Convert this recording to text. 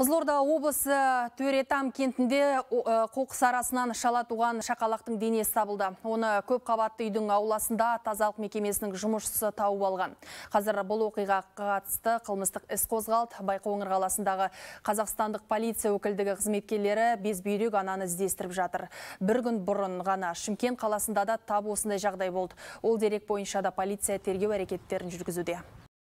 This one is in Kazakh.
Қызылорда облысы Төретам кентінде э, қоқыс арасынан шала туған шақалақтың денесі табылды. Оны көп қабатты үйдің ауласында тазалық мекемесінің жұмысшысы тауып алған. Қазір бұл оқиға қатысты қылмыстық іс қозғалды. Байқоңыр қаласындағы қазақстандық полиция өкілдігі қызметкерлері безбүйрек ананы іздестіріп жатыр. Бір күн бұрын ғана Шымкент қаласында да тап осындай жағдай болды. Ол дерек бойынша да полиция тергеу әрекеттерін жүргізуде.